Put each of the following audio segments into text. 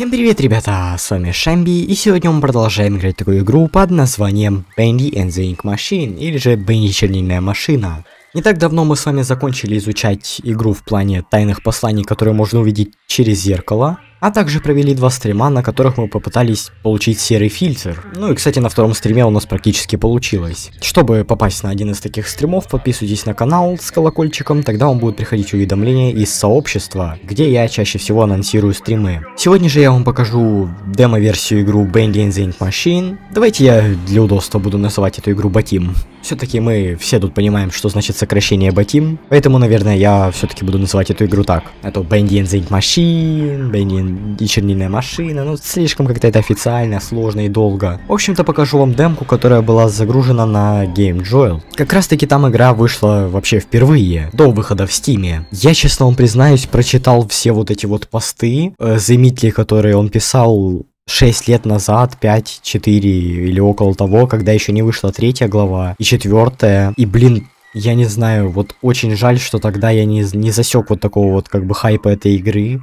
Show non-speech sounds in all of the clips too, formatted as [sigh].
Всем привет, ребята, с вами Шамби, и сегодня мы продолжаем играть такую игру под названием Bendy and the Ink Machine, или же Бенди чернильная машина. Не так давно мы с вами закончили изучать игру в плане тайных посланий, которые можно увидеть через зеркало. А также провели два стрима, на которых мы попытались получить серый фильтр. Ну и, кстати, на втором стриме у нас практически получилось. Чтобы попасть на один из таких стримов, подписывайтесь на канал с колокольчиком, тогда вам будет приходить уведомления из сообщества, где я чаще всего анонсирую стримы. Сегодня же я вам покажу демо-версию игру Banging the Ink Machine. Давайте я для удобства буду называть эту игру Батим. Все-таки мы все тут понимаем, что значит сокращение Батим, поэтому, наверное, я все-таки буду называть эту игру так. Это Banging the Ink Machine, Banging и чернильная машина, ну слишком как-то это официально, сложно и долго. В общем-то покажу вам демку, которая была загружена на GameJoy. Как раз таки там игра вышла вообще впервые, до выхода в Steam. Я, честно вам признаюсь, прочитал все вот эти вот посты, э, заметили, которые он писал 6 лет назад, 5, 4 или около того, когда еще не вышла третья глава и четвертая. И, блин, я не знаю, вот очень жаль, что тогда я не, не засек вот такого вот как бы хайпа этой игры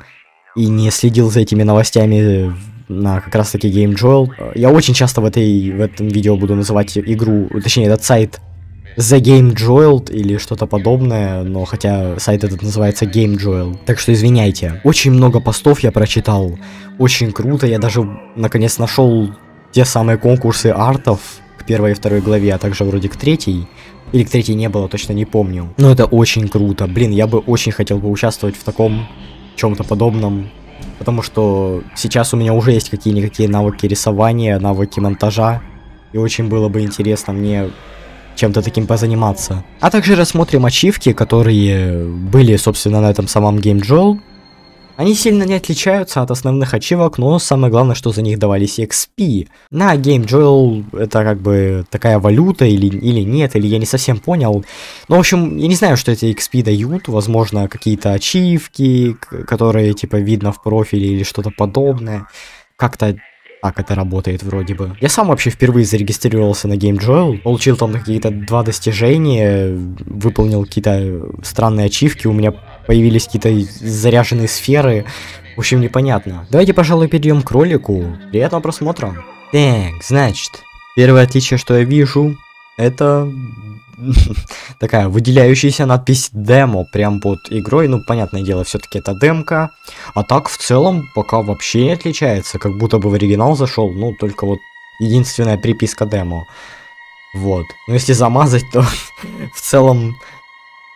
и не следил за этими новостями на как раз таки Game Joel. Я очень часто в, этой, в этом видео буду называть игру, точнее этот сайт The Game Joel или что-то подобное, но хотя сайт этот называется Game Joel. Так что извиняйте. Очень много постов я прочитал, очень круто, я даже наконец нашел те самые конкурсы артов к первой и второй главе, а также вроде к третьей. Или к третьей не было, точно не помню. Но это очень круто. Блин, я бы очень хотел поучаствовать в таком чем-то подобном. Потому что сейчас у меня уже есть какие-никакие навыки рисования, навыки монтажа. И очень было бы интересно мне чем-то таким позаниматься. А также рассмотрим ачивки, которые были, собственно, на этом самом GameJoll. Они сильно не отличаются от основных ачивок, но самое главное, что за них давались XP. На Game Joel это как бы такая валюта или, или нет, или я не совсем понял. Но ну, в общем, я не знаю, что эти XP дают, возможно, какие-то ачивки, которые типа видно в профиле или что-то подобное. Как-то так это работает вроде бы. Я сам вообще впервые зарегистрировался на Game Joel, получил там какие-то два достижения, выполнил какие-то странные ачивки, у меня появились какие-то заряженные сферы. В общем, непонятно. Давайте, пожалуй, перейдем к ролику. Приятного просмотра. Так, значит, первое отличие, что я вижу, это [laughs] такая выделяющаяся надпись демо прям под игрой. Ну, понятное дело, все-таки это демка. А так, в целом, пока вообще не отличается. Как будто бы в оригинал зашел, ну, только вот единственная приписка демо. Вот. Но ну, если замазать, то [laughs] в целом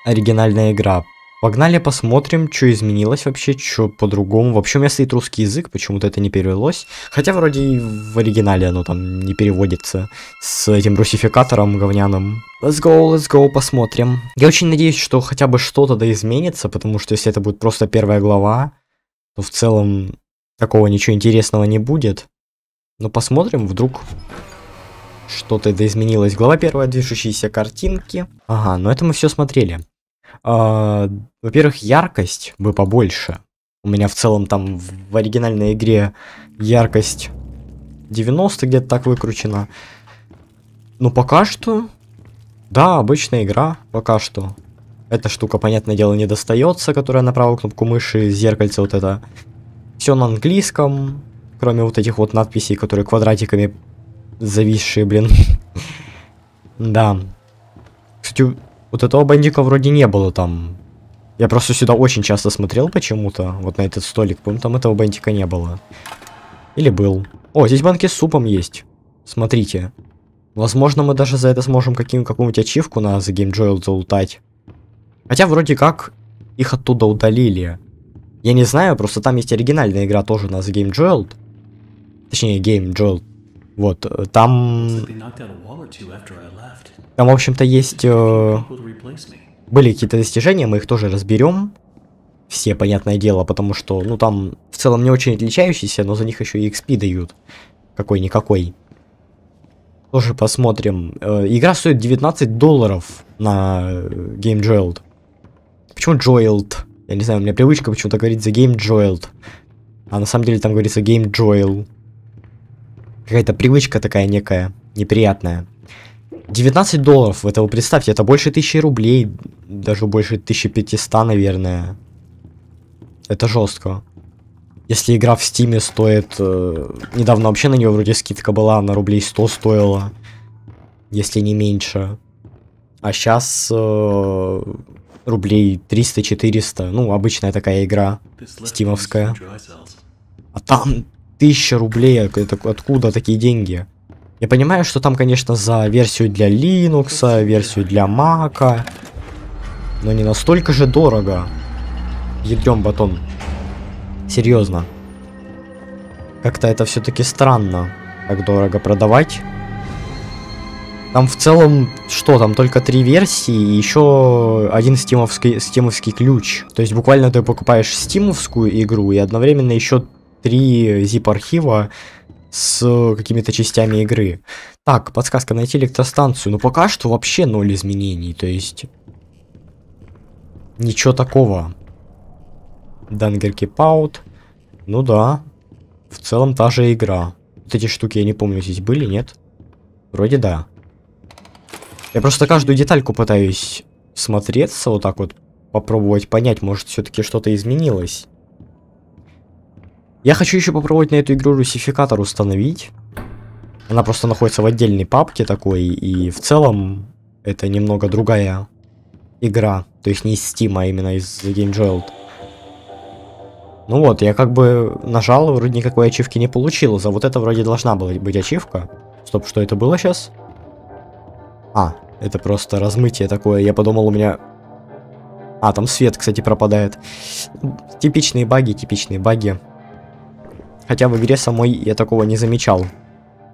оригинальная игра. Погнали посмотрим, что изменилось вообще, что по-другому. Вообще у меня стоит русский язык, почему-то это не перевелось. Хотя вроде и в оригинале оно там не переводится с этим русификатором говняным. Let's go, let's go, посмотрим. Я очень надеюсь, что хотя бы что-то да изменится, потому что если это будет просто первая глава, то в целом такого ничего интересного не будет. Но посмотрим, вдруг что-то да изменилось. Глава первая, движущиеся картинки. Ага, но ну это мы все смотрели. А, во-первых, яркость бы побольше. У меня в целом там в оригинальной игре яркость 90 где-то так выкручена. Но пока что... Да, обычная игра пока что. Эта штука, понятное дело, не достается, которая на правую кнопку мыши, зеркальце вот это. Все на английском, кроме вот этих вот надписей, которые квадратиками зависшие, блин. [laughs] Да. Кстати, вот этого бандика вроде не было там. Я просто сюда очень часто смотрел почему-то. Вот на этот столик. По-моему, там этого бандика не было. Или был. О, здесь банки с супом есть. Смотрите. Возможно, мы даже за это сможем какую-нибудь ачивку на The Game Joy залутать. Хотя, вроде как, их оттуда удалили. Я не знаю, просто там есть оригинальная игра тоже на The Game Joy. Точнее, Game Joy вот, э, там... Там, в общем-то, есть... Э, были какие-то достижения, мы их тоже разберем. Все, понятное дело, потому что, ну, там в целом не очень отличающиеся, но за них еще и XP дают. Какой-никакой. Тоже посмотрим. Э, игра стоит 19 долларов на э, Game Jolt. Почему Jolt? Я не знаю, у меня привычка почему-то говорить за Game Jolt. А на самом деле там говорится Game Joel. Какая-то привычка такая некая, неприятная. 19 долларов, это вы представьте, это больше 1000 рублей, даже больше 1500, наверное. Это жестко. Если игра в стиме стоит... Э, недавно вообще на нее вроде скидка была, она рублей 100 стоила. Если не меньше. А сейчас э, рублей 300-400. Ну, обычная такая игра. Стимовская. А там Тысяча рублей, а это откуда такие деньги? Я понимаю, что там, конечно, за версию для Linux, версию для Mac, но не настолько же дорого. едем батон. Серьезно. Как-то это все-таки странно, так дорого продавать. Там в целом, что там, только три версии и еще один стимовский, стимовский ключ. То есть буквально ты покупаешь стимовскую игру и одновременно еще три zip-архива с какими-то частями игры. Так, подсказка, найти электростанцию. Но ну, пока что вообще ноль изменений, то есть... Ничего такого. Дангер паут. Ну да. В целом та же игра. Вот эти штуки, я не помню, здесь были, нет? Вроде да. Я просто каждую детальку пытаюсь смотреться вот так вот. Попробовать понять, может все таки что-то изменилось. Я хочу еще попробовать на эту игру русификатор установить. Она просто находится в отдельной папке такой, и в целом это немного другая игра. То есть не из Steam, а именно из Game Jolt. Ну вот, я как бы нажал, вроде никакой ачивки не получил. За вот это вроде должна была быть ачивка. Стоп, что это было сейчас? А, это просто размытие такое. Я подумал, у меня... А, там свет, кстати, пропадает. Типичные баги, типичные баги. Хотя в игре самой я такого не замечал.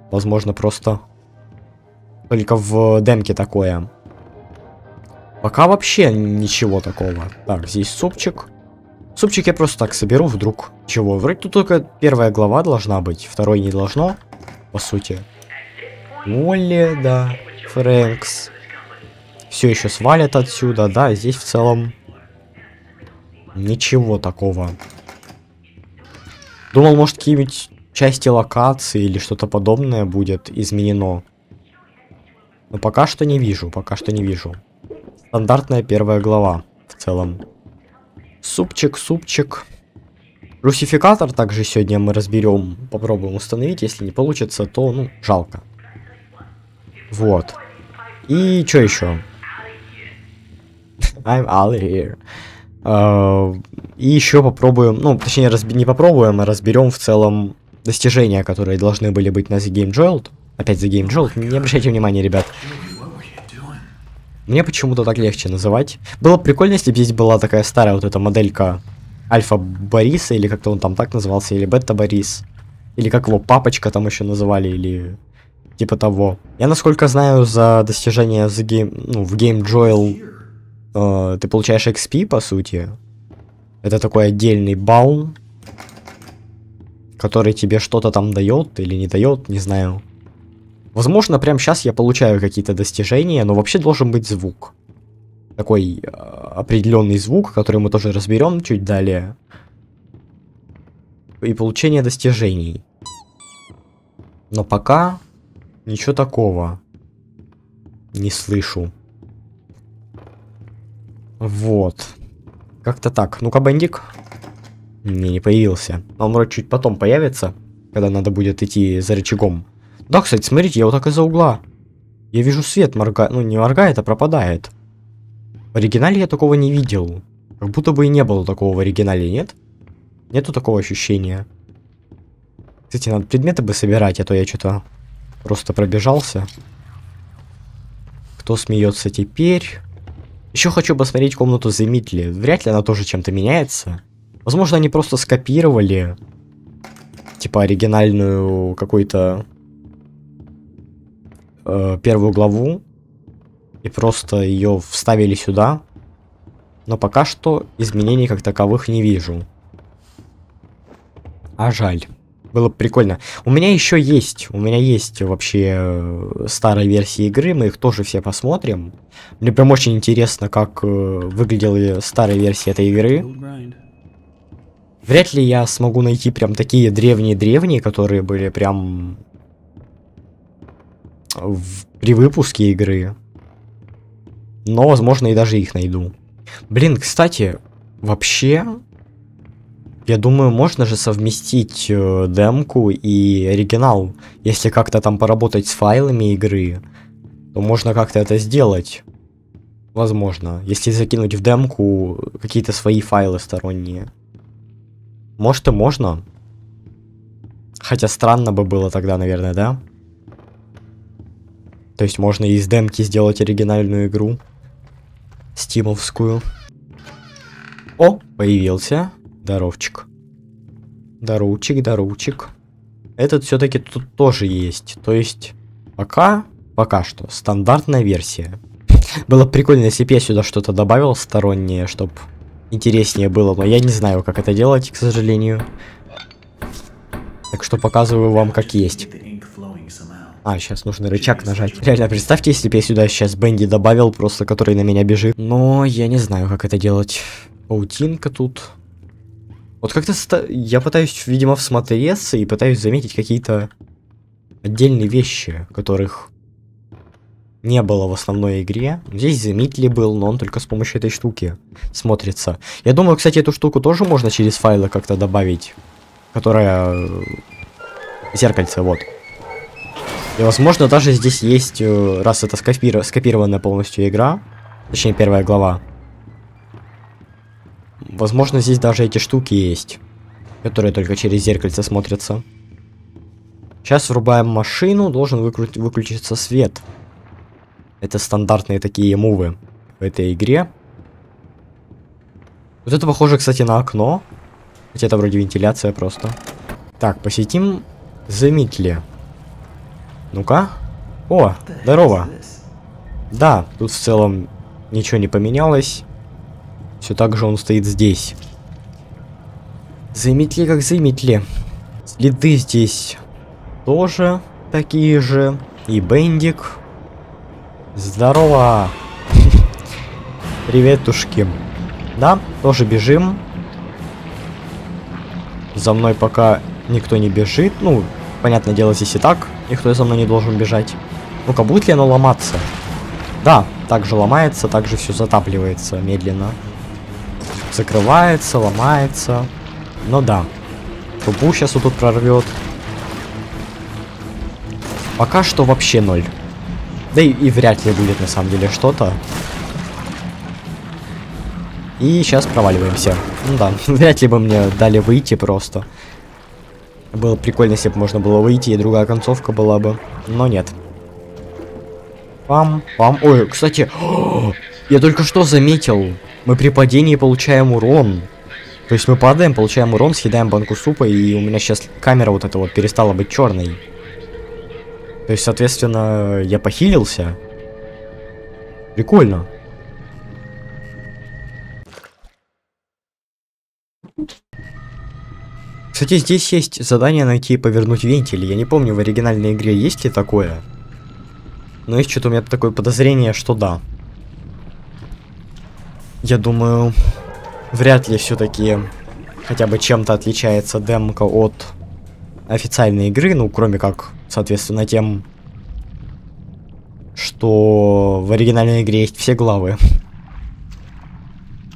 Возможно, просто только в демке такое. Пока вообще ничего такого. Так, здесь супчик. Супчик я просто так соберу, вдруг чего. Вроде тут только первая глава должна быть, второй не должно, по сути. Молли, да, Фрэнкс. Все еще свалят отсюда, да, здесь в целом ничего такого. Думал, может, какие-нибудь части локации или что-то подобное будет изменено. Но пока что не вижу, пока что не вижу. Стандартная первая глава в целом. Супчик, супчик. Русификатор также сегодня мы разберем, попробуем установить. Если не получится, то, ну, жалко. Вот. И что еще? [laughs] I'm all here. А, и еще попробуем, ну, точнее, разби- не попробуем, а разберем в целом достижения, которые должны были быть на The Game Jolt. Опять The Game Jolt, не обращайте внимания, ребят. Мне почему-то так легче называть. Было бы прикольно, если бы здесь была такая старая вот эта моделька Альфа Бориса, или как-то он там так назывался, или Бетта Борис. Или как его папочка там еще называли, или типа того. Я, насколько знаю, за достижения The Game, ну, в Game Joel э, ты получаешь XP, по сути. Это такой отдельный баун, который тебе что-то там дает или не дает, не знаю. Возможно, прямо сейчас я получаю какие-то достижения, но вообще должен быть звук. Такой э, определенный звук, который мы тоже разберем чуть далее. И получение достижений. Но пока ничего такого не слышу. Вот. Как-то так. Ну-ка, бандик. Не, не появился. Он вроде чуть потом появится, когда надо будет идти за рычагом. Да, кстати, смотрите, я вот так из-за угла. Я вижу свет моргает. Ну, не моргает, а пропадает. В оригинале я такого не видел. Как будто бы и не было такого в оригинале, нет? Нету такого ощущения. Кстати, надо предметы бы собирать, а то я что-то просто пробежался. Кто смеется теперь? Еще хочу посмотреть комнату заменителя. Вряд ли она тоже чем-то меняется. Возможно, они просто скопировали, типа, оригинальную какую-то э, первую главу и просто ее вставили сюда. Но пока что изменений как таковых не вижу. А жаль было бы прикольно. У меня еще есть, у меня есть вообще э, старые версии игры, мы их тоже все посмотрим. Мне прям очень интересно, как э, выглядела старая версия этой игры. Вряд ли я смогу найти прям такие древние-древние, которые были прям в, при выпуске игры. Но, возможно, и даже их найду. Блин, кстати, вообще я думаю, можно же совместить э, демку и оригинал. Если как-то там поработать с файлами игры, то можно как-то это сделать. Возможно, если закинуть в демку какие-то свои файлы сторонние. Может и можно. Хотя странно бы было тогда, наверное, да? То есть можно из демки сделать оригинальную игру. Стимовскую. О, появился. Даровчик. Даручик, даручик. Этот все-таки тут тоже есть. То есть, пока, пока что, стандартная версия. [laughs] Было прикольно, если бы я сюда что-то добавил стороннее, чтобы интереснее было. Но я не знаю, как это делать, к сожалению. Так что показываю вам, как есть. А, сейчас нужно рычаг нажать. [laughs] Реально, представьте, если бы я сюда сейчас Бенди добавил, просто который на меня бежит. Но я не знаю, как это делать. Паутинка тут. Вот как-то я пытаюсь, видимо, всмотреться и пытаюсь заметить какие-то отдельные вещи, которых не было в основной игре. Здесь заметили был, но он только с помощью этой штуки смотрится. Я думаю, кстати, эту штуку тоже можно через файлы как-то добавить, которая... Э, зеркальце, вот. И, возможно, даже здесь есть, э, раз это скопи... скопированная полностью игра, точнее, первая глава, Возможно, здесь даже эти штуки есть, которые только через зеркальце смотрятся. Сейчас врубаем машину, должен выкру... выключиться свет. Это стандартные такие мувы в этой игре. Вот это похоже, кстати, на окно. Хотя это вроде вентиляция просто. Так, посетим Заметли. Ну-ка. О, здорово. Да, тут в целом ничего не поменялось. Все так же он стоит здесь. Заметли, как заметли. Следы здесь тоже такие же. И Бендик. Здорово! [laughs] Приветушки. Да, тоже бежим. За мной пока никто не бежит. Ну, понятное дело, здесь и так. Никто за мной не должен бежать. Ну-ка, будет ли оно ломаться? Да, также ломается, также все затапливается медленно закрывается, ломается. Но да, трубу сейчас вот тут прорвет. Пока что вообще ноль. Да и, и вряд ли будет на самом деле что-то. И сейчас проваливаемся. Ну да, [laughs] вряд ли бы мне дали выйти просто. Было прикольно, если бы можно было выйти, и другая концовка была бы. Но нет. Пам, пам. Ой, кстати, [gasps] я только что заметил. Мы при падении получаем урон. То есть мы падаем, получаем урон, съедаем банку супа, и у меня сейчас камера вот эта вот перестала быть черной. То есть, соответственно, я похилился. Прикольно. Кстати, здесь есть задание найти и повернуть вентиль. Я не помню, в оригинальной игре есть ли такое. Но есть что-то у меня такое подозрение, что да я думаю, вряд ли все-таки хотя бы чем-то отличается демка от официальной игры, ну, кроме как, соответственно, тем, что в оригинальной игре есть все главы.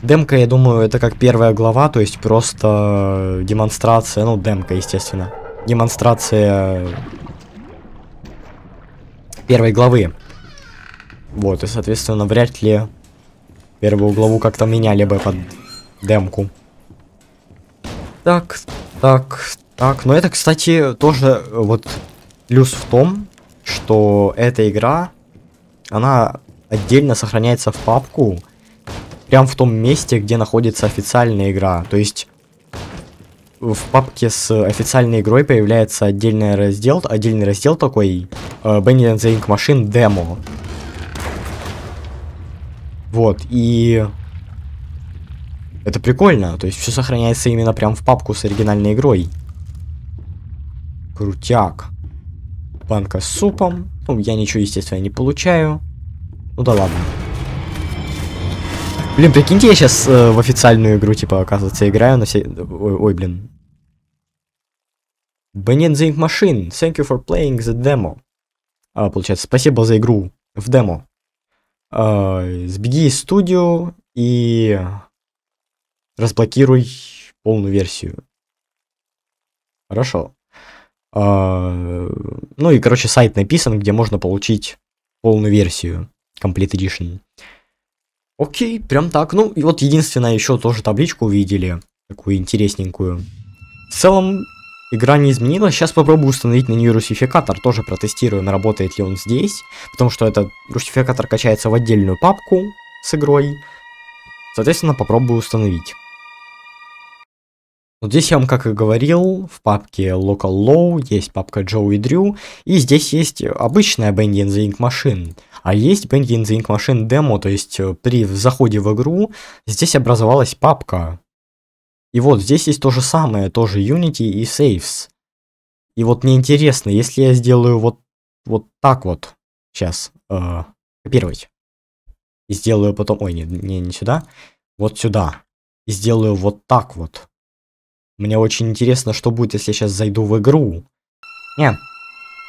Демка, я думаю, это как первая глава, то есть просто демонстрация, ну, демка, естественно. Демонстрация первой главы. Вот, и, соответственно, вряд ли Первую главу как-то меняли бы под демку. Так, так, так. Но это, кстати, тоже э, вот плюс в том, что эта игра, она отдельно сохраняется в папку, прям в том месте, где находится официальная игра. То есть в папке с официальной игрой появляется отдельный раздел, отдельный раздел такой, э, Benny and the Ink Machine Demo. Вот, и... Это прикольно, то есть все сохраняется именно прям в папку с оригинальной игрой. Крутяк. Банка с супом. Ну, я ничего, естественно, не получаю. Ну да ладно. Блин, прикиньте, я сейчас э, в официальную игру, типа, оказывается, играю на все... Ой, ой блин. Benin Zinc Machine, thank you for playing the demo. А, получается, спасибо за игру в демо сбеги из студию и разблокируй полную версию. Хорошо. А, ну и, короче, сайт написан, где можно получить полную версию Complete Edition. Окей, прям так. Ну и вот единственное, еще тоже табличку увидели, такую интересненькую. В целом, Игра не изменилась, сейчас попробую установить на нее русификатор, тоже протестируем, работает ли он здесь, потому что этот русификатор качается в отдельную папку с игрой, соответственно попробую установить. Вот здесь я вам, как и говорил, в папке Local Low есть папка Joe и Drew, и здесь есть обычная Bendy and the Ink Machine, а есть Bendy and the Ink Machine Demo, то есть э, при заходе в игру здесь образовалась папка, и вот здесь есть то же самое, тоже Unity и Saves. И вот мне интересно, если я сделаю вот, вот так вот, сейчас, э, копировать, и сделаю потом, ой, не, не, не сюда, вот сюда, и сделаю вот так вот. Мне очень интересно, что будет, если я сейчас зайду в игру. Не,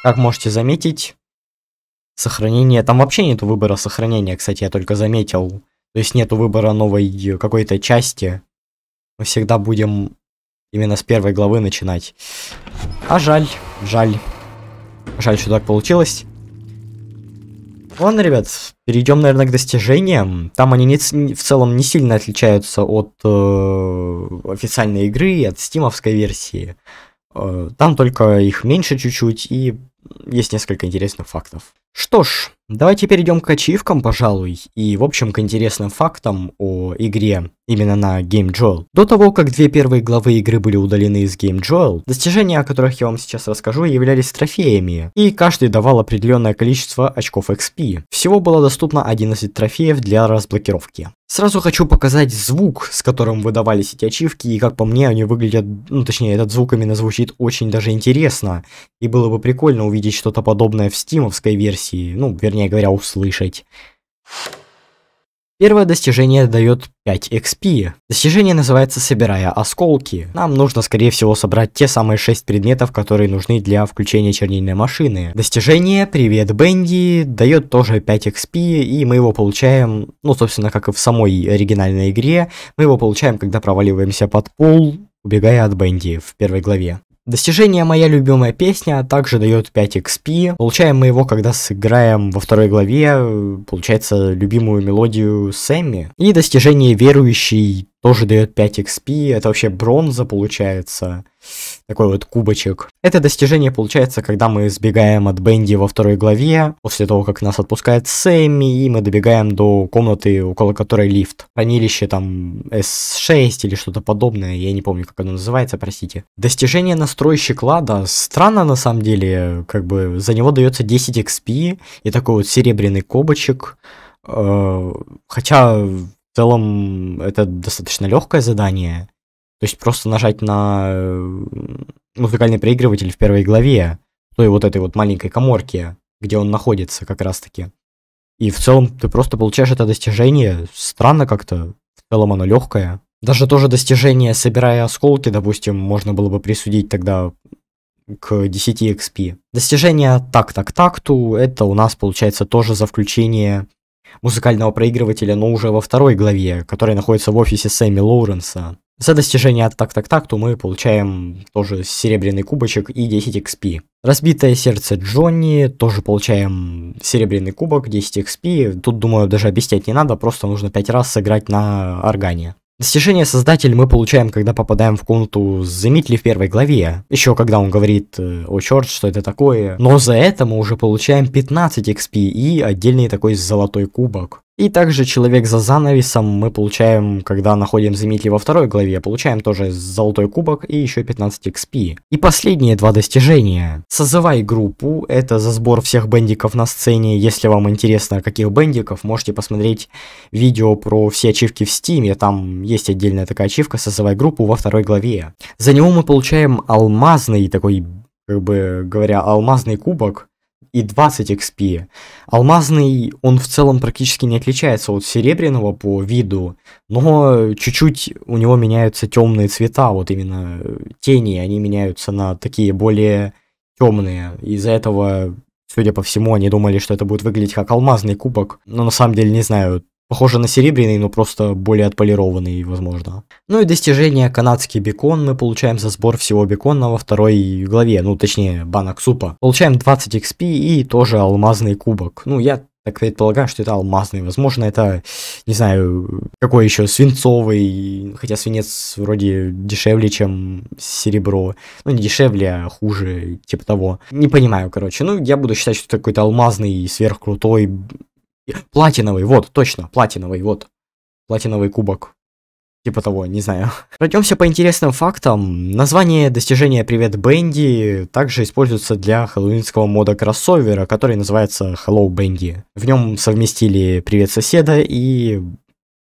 как можете заметить, сохранение, там вообще нету выбора сохранения, кстати, я только заметил. То есть нету выбора новой какой-то части, мы всегда будем именно с первой главы начинать. А жаль, жаль. Жаль, что так получилось. Ладно, ребят, перейдем, наверное, к достижениям. Там они не, в целом не сильно отличаются от э, официальной игры и от стимовской версии. Э, там только их меньше чуть-чуть и есть несколько интересных фактов. Что ж, Давайте перейдем к ачивкам, пожалуй, и, в общем, к интересным фактам о игре именно на Game Joel. До того, как две первые главы игры были удалены из Game Joel, достижения, о которых я вам сейчас расскажу, являлись трофеями, и каждый давал определенное количество очков XP. Всего было доступно 11 трофеев для разблокировки. Сразу хочу показать звук, с которым выдавались эти ачивки, и как по мне они выглядят, ну точнее этот звук именно звучит очень даже интересно, и было бы прикольно увидеть что-то подобное в стимовской версии, ну вернее вернее говоря, услышать. Первое достижение дает 5 XP. Достижение называется «Собирая осколки». Нам нужно, скорее всего, собрать те самые 6 предметов, которые нужны для включения чернильной машины. Достижение «Привет, Бенди» дает тоже 5 XP, и мы его получаем, ну, собственно, как и в самой оригинальной игре, мы его получаем, когда проваливаемся под пол, убегая от Бенди в первой главе. Достижение «Моя любимая песня» а также дает 5 XP. Получаем мы его, когда сыграем во второй главе, э, получается, любимую мелодию Сэмми. И достижение «Верующий тоже дает 5 XP, это вообще бронза получается, такой вот кубочек. Это достижение получается, когда мы сбегаем от Бенди во второй главе, после того, как нас отпускает Сэмми, и мы добегаем до комнаты, около которой лифт. Хранилище там S6 или что-то подобное, я не помню, как оно называется, простите. Достижение настройщик лада, странно на самом деле, как бы за него дается 10 XP и такой вот серебряный кобочек, э, Хотя в целом, это достаточно легкое задание. То есть просто нажать на э, музыкальный проигрыватель в первой главе, той вот этой вот маленькой коморке, где он находится как раз-таки. И в целом ты просто получаешь это достижение. Странно как-то. В целом оно легкое. Даже тоже достижение, собирая осколки, допустим, можно было бы присудить тогда к 10 XP. Достижение так-так-такту, это у нас получается тоже за включение музыкального проигрывателя, но уже во второй главе, которая находится в офисе Сэмми Лоуренса. За достижение от так так так то мы получаем тоже серебряный кубочек и 10 XP. Разбитое сердце Джонни, тоже получаем серебряный кубок, 10 XP. Тут, думаю, даже объяснять не надо, просто нужно 5 раз сыграть на органе. Достижение Создатель мы получаем, когда попадаем в комнату с Заметли в первой главе. Еще когда он говорит э, «О, черт, что это такое?». Но за это мы уже получаем 15 XP и отдельный такой золотой кубок. И также «Человек за занавесом» мы получаем, когда находим заметили во второй главе, получаем тоже золотой кубок и еще 15 XP. И последние два достижения. «Созывай группу» — это за сбор всех бендиков на сцене. Если вам интересно, каких бендиков, можете посмотреть видео про все ачивки в стиме. Там есть отдельная такая ачивка «Созывай группу» во второй главе. За него мы получаем алмазный такой как бы говоря, алмазный кубок, и 20 XP. Алмазный, он в целом практически не отличается от серебряного по виду, но чуть-чуть у него меняются темные цвета, вот именно э, тени, они меняются на такие более темные. Из-за этого, судя по всему, они думали, что это будет выглядеть как алмазный кубок, но на самом деле, не знаю, Похоже на серебряный, но просто более отполированный, возможно. Ну и достижение канадский бекон мы получаем за сбор всего бекона во второй главе, ну точнее банок супа. Получаем 20 XP и тоже алмазный кубок. Ну я так предполагаю, что это алмазный. Возможно, это, не знаю, какой еще, свинцовый. Хотя свинец вроде дешевле, чем серебро. Ну, не дешевле, а хуже, типа того. Не понимаю, короче. Ну, я буду считать, что это какой-то алмазный, сверхкрутой Платиновый, вот, точно, платиновый, вот. Платиновый кубок. Типа того, не знаю. [laughs] Пройдемся по интересным фактам. Название достижения «Привет, Бенди» также используется для хэллоуинского мода кроссовера, который называется «Hello, Бенди». В нем совместили «Привет, соседа» и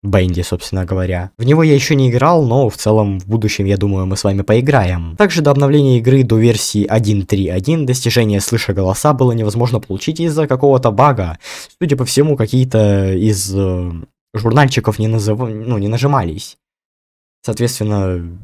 Бенди, собственно говоря. В него я еще не играл, но в целом в будущем, я думаю, мы с вами поиграем. Также до обновления игры до версии 1.3.1 достижение «Слыша голоса» было невозможно получить из-за какого-то бага. Судя по всему, какие-то из э, журнальчиков не, назов... ну, не нажимались. Соответственно,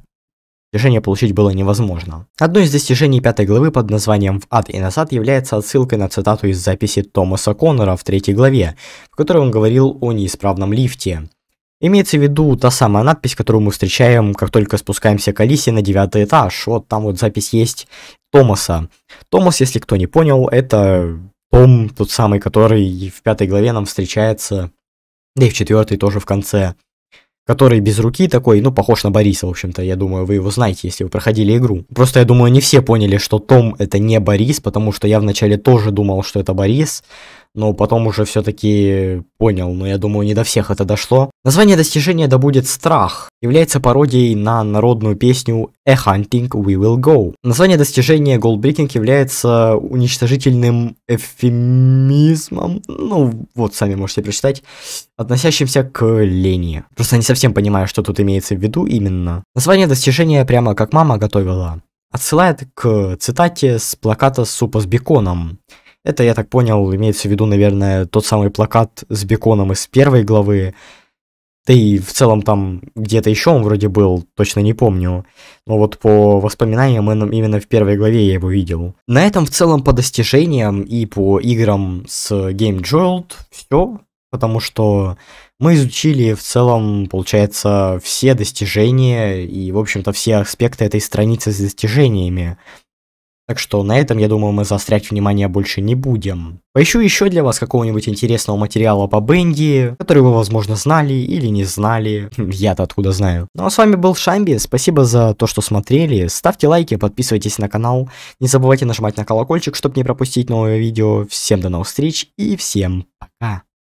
Достижение получить было невозможно. Одно из достижений пятой главы под названием «В ад и назад» является отсылкой на цитату из записи Томаса Коннора в третьей главе, в которой он говорил о неисправном лифте. Имеется в виду та самая надпись, которую мы встречаем, как только спускаемся к Алисе на девятый этаж. Вот там вот запись есть Томаса. Томас, если кто не понял, это Том, тот самый, который в пятой главе нам встречается, да и в четвертой тоже в конце, который без руки такой, ну, похож на Бориса, в общем-то, я думаю, вы его знаете, если вы проходили игру. Просто, я думаю, не все поняли, что Том это не Борис, потому что я вначале тоже думал, что это Борис, но потом уже все-таки понял, но я думаю, не до всех это дошло. Название достижения «Да будет страх» является пародией на народную песню «A Hunting We Will Go». Название достижения «Голдбрикинг» является уничтожительным эфемизмом. ну вот сами можете прочитать, относящимся к лени. Просто не совсем понимаю, что тут имеется в виду именно. Название достижения прямо как мама готовила отсылает к цитате с плаката супа с беконом – это, я так понял, имеется в виду, наверное, тот самый плакат с беконом из первой главы. Да и в целом там где-то еще он вроде был, точно не помню. Но вот по воспоминаниям именно в первой главе я его видел. На этом в целом по достижениям и по играм с Game Jolt все, потому что мы изучили в целом, получается, все достижения и, в общем-то, все аспекты этой страницы с достижениями. Так что на этом, я думаю, мы заострять внимание больше не будем. Поищу еще для вас какого-нибудь интересного материала по Бенди, который вы, возможно, знали или не знали. Хм, я-то откуда знаю. Ну а с вами был Шамби, спасибо за то, что смотрели. Ставьте лайки, подписывайтесь на канал. Не забывайте нажимать на колокольчик, чтобы не пропустить новое видео. Всем до новых встреч и всем пока.